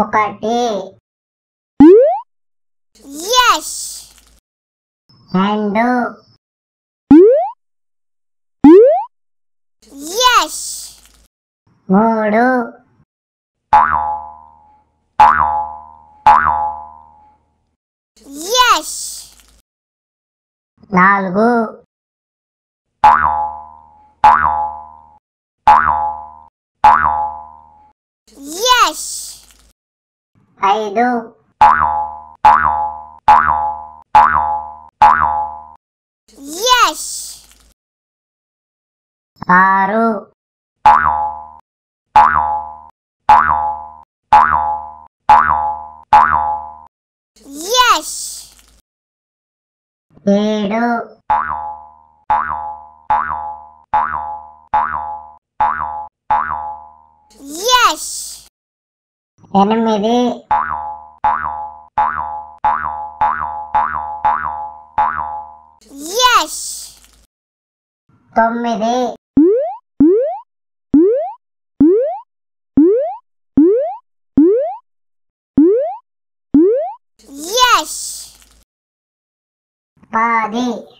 ఒకటి ఎస్ రెండు ఎస్ మూడు ఎస్ నాలుగు ఎస్ ఐదు ఆరు ఏడు ఎనిమిది తొమ్మిది పది